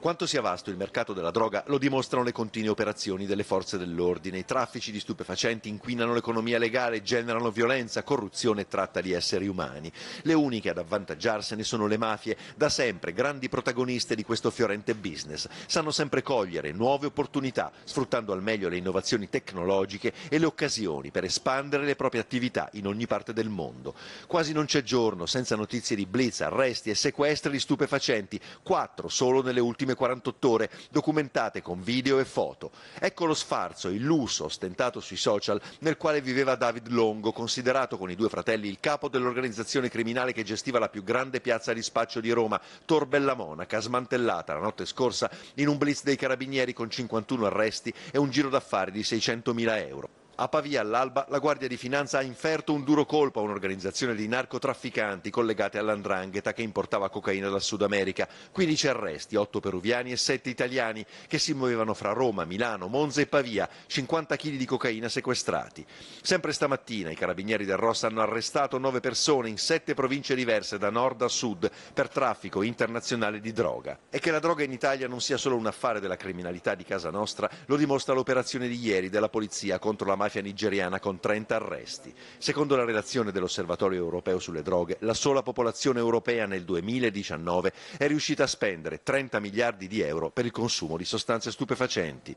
Quanto sia vasto il mercato della droga lo dimostrano le continue operazioni delle forze dell'ordine. I traffici di stupefacenti inquinano l'economia legale, generano violenza, corruzione e tratta di esseri umani. Le uniche ad avvantaggiarsene sono le mafie, da sempre grandi protagoniste di questo fiorente business. Sanno sempre cogliere nuove opportunità, sfruttando al meglio le innovazioni tecnologiche e le occasioni per espandere le proprie attività in ogni parte del mondo. Quasi non c'è giorno senza notizie di blitz, arresti e sequestri di stupefacenti, quattro solo nelle ultime ultime 48 ore, documentate con video e foto. Ecco lo sfarzo illuso, ostentato sui social, nel quale viveva David Longo, considerato con i due fratelli il capo dell'organizzazione criminale che gestiva la più grande piazza di spaccio di Roma, Tor Bella Monaca, smantellata la notte scorsa in un blitz dei carabinieri con 51 arresti e un giro d'affari di 600.000 euro. A Pavia all'alba la Guardia di Finanza ha inferto un duro colpo a un'organizzazione di narcotrafficanti collegate all'andrangheta che importava cocaina dal Sud America. 15 arresti, 8 peruviani e 7 italiani che si muovevano fra Roma, Milano, Monza e Pavia, 50 kg di cocaina sequestrati. Sempre stamattina i carabinieri del Rossa hanno arrestato 9 persone in 7 province diverse da nord a sud per traffico internazionale di droga. E che la droga in Italia non sia solo un affare della criminalità di casa nostra lo dimostra l'operazione di ieri della polizia contro la mafia mafia nigeriana con 30 arresti. Secondo la relazione dell'Osservatorio europeo sulle droghe, la sola popolazione europea nel 2019 è riuscita a spendere 30 miliardi di euro per il consumo di sostanze stupefacenti.